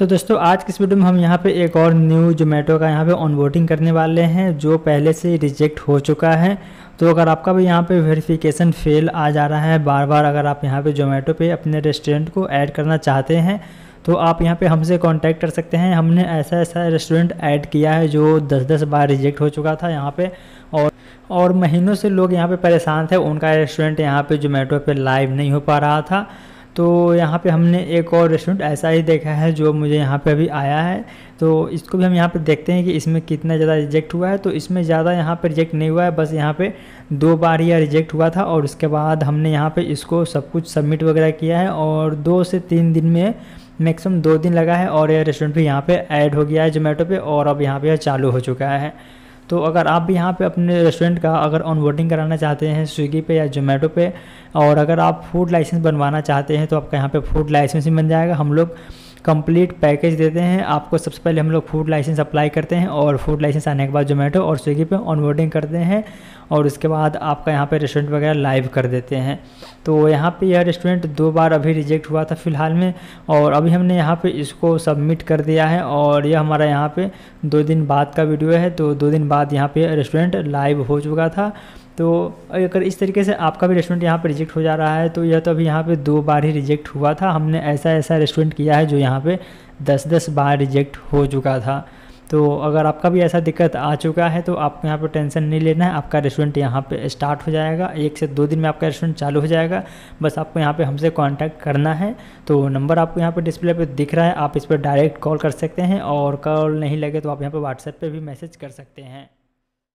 तो दोस्तों आज की इस वीडियो में हम यहाँ पे एक और न्यू जोमेटो का यहाँ पे ऑनबोर्डिंग करने वाले हैं जो पहले से रिजेक्ट हो चुका है तो अगर आपका भी यहाँ पे वेरिफिकेशन फेल आ जा रहा है बार बार अगर आप यहाँ पे जोमेटो पे अपने रेस्टोरेंट को ऐड करना चाहते हैं तो आप यहाँ पे हमसे कांटेक्ट कर सकते हैं हमने ऐसा ऐसा रेस्टोरेंट ऐड किया है जो 10-10 बार रिजेक्ट हो चुका था यहाँ पे और और महीनों से लोग यहाँ पे परेशान थे उनका रेस्टोरेंट यहाँ पे जोमेटो पे लाइव नहीं हो पा रहा था तो यहाँ पे हमने एक और रेस्टोरेंट ऐसा ही देखा है जो मुझे यहाँ पे अभी आया है तो इसको भी हम यहाँ पे देखते हैं कि इसमें कितना ज़्यादा रिजेक्ट हुआ है तो इसमें ज़्यादा यहाँ पे रिजेक्ट नहीं हुआ है बस यहाँ पे दो बार यह रिजेक्ट हुआ था और उसके बाद हमने यहाँ पर इसको सब कुछ सबमिट वगैरह किया है और दो से तीन दिन में मैक्सिमम दो दिन लगा है और यह रेस्टोरेंट भी यहाँ पर ऐड हो गया है जोमेटो पर और अब यहाँ पर यह चालू हो चुका है तो अगर आप भी यहाँ पे अपने रेस्टोरेंट का अगर ऑनबोर्डिंग कराना चाहते हैं स्विगी पे या जोमेटो पे और अगर आप फूड लाइसेंस बनवाना चाहते हैं तो आपका यहाँ पे फूड लाइसेंस ही बन जाएगा हम लोग कंप्लीट पैकेज देते हैं आपको सबसे पहले हम लोग फूड लाइसेंस अप्लाई करते हैं और फूड लाइसेंस आने के बाद जोमेटो और स्विगी पे ऑनबोर्डिंग करते हैं और उसके बाद आपका यहाँ पे रेस्टोरेंट वगैरह लाइव कर देते हैं तो यहाँ पे यह रेस्टोरेंट दो बार अभी रिजेक्ट हुआ था फ़िलहाल में और अभी हमने यहाँ पे इसको सबमिट कर दिया है और यह हमारा यहाँ पे दो दिन बाद का वीडियो है तो दो दिन बाद यहाँ पे रेस्टोरेंट लाइव हो चुका था तो अगर इस तरीके से आपका भी रेस्टोरेंट यहाँ पर रिजेक्ट हो जा रहा है तो यह तो अभी यहाँ पर दो बार ही रिजेक्ट हुआ था हमने ऐसा ऐसा रेस्टोरेंट किया है जो यहाँ पर दस दस बार रिजेक्ट हो चुका था तो अगर आपका भी ऐसा दिक्कत आ चुका है तो आपको यहाँ पर टेंशन नहीं लेना है आपका रेस्टोरेंट यहाँ पे स्टार्ट हो जाएगा एक से दो दिन में आपका रेस्टोरेंट चालू हो जाएगा बस आपको यहाँ पे हमसे कांटेक्ट करना है तो नंबर आपको यहाँ पे डिस्प्ले पे दिख रहा है आप इस पर डायरेक्ट कॉल कर सकते हैं और कॉल नहीं लगे तो आप यहाँ पर व्हाट्सएप पर भी मैसेज कर सकते हैं